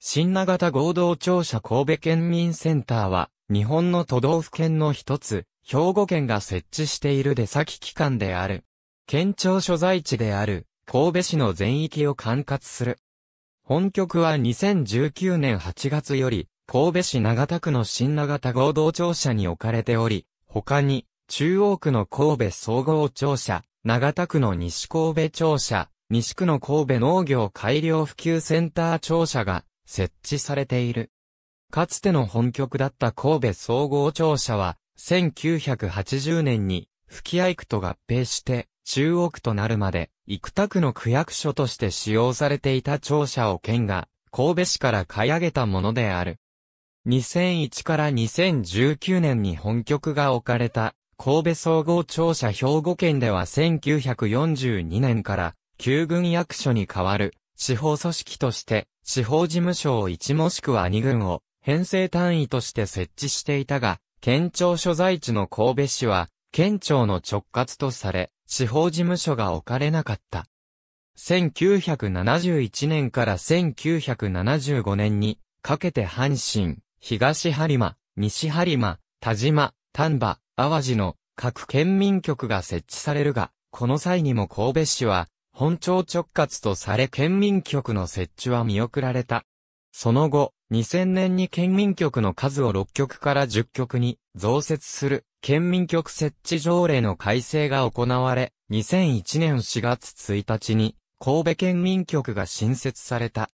新長田合同庁舎神戸県民センターは、日本の都道府県の一つ、兵庫県が設置している出先機関である。県庁所在地である、神戸市の全域を管轄する。本局は2019年8月より、神戸市長田区の新長田合同庁舎に置かれており、他に、中央区の神戸総合庁舎、長田区の西神戸庁舎、西区の神戸農業改良普及センター庁舎が設置されている。かつての本局だった神戸総合庁舎は、1980年に、吹合区と合併して、中央区となるまで、生田区の区役所として使用されていた庁舎を県が、神戸市から買い上げたものである。2001から2019年に本局が置かれた、神戸総合庁舎兵庫県では1942年から、旧軍役所に代わる、司法組織として、司法事務所を1もしくは2軍を、編成単位として設置していたが、県庁所在地の神戸市は、県庁の直轄とされ、司法事務所が置かれなかった。1971年から1975年にかけて阪神、東播磨、西播磨、田島、丹波、淡路の各県民局が設置されるが、この際にも神戸市は本庁直轄とされ県民局の設置は見送られた。その後、2000年に県民局の数を6局から10局に増設する県民局設置条例の改正が行われ、2001年4月1日に神戸県民局が新設された。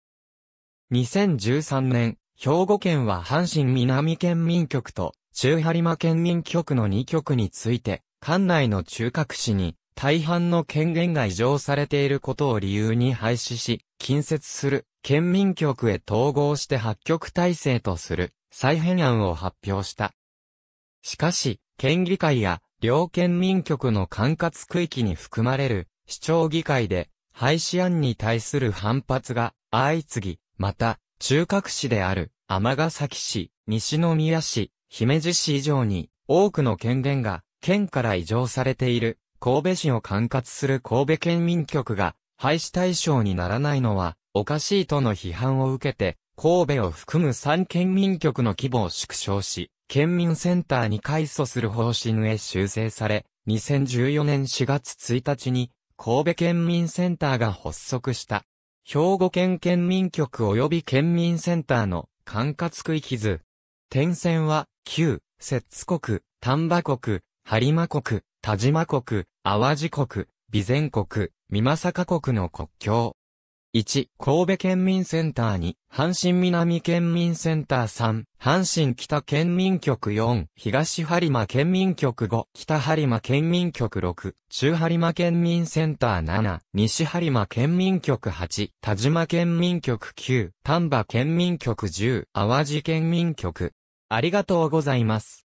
2013年、兵庫県は阪神南県民局と中播磨県民局の2局について、管内の中核市に大半の権限が異常されていることを理由に廃止し、近接する県民局へ統合して発局体制とする再編案を発表した。しかし、県議会や両県民局の管轄区域に含まれる市長議会で廃止案に対する反発が相次ぎ、また、中核市である尼崎市、西宮市、姫路市以上に多くの権限が県から異常されている神戸市を管轄する神戸県民局が廃止対象にならないのはおかしいとの批判を受けて、神戸を含む3県民局の規模を縮小し、県民センターに改組する方針へ修正され、2014年4月1日に神戸県民センターが発足した。兵庫県県民局及び県民センターの管轄区域図。点線は、旧、摂津国、丹波国、播磨国、田島国、淡路国、備前国、三作国の国境。1、神戸県民センター2、阪神南県民センター3、阪神北県民局4、東播磨県民局5、北播磨県民局6、中播磨県民センター7、西播磨県民局8、田島県民局9、丹波県民局10、淡路県民局。ありがとうございます。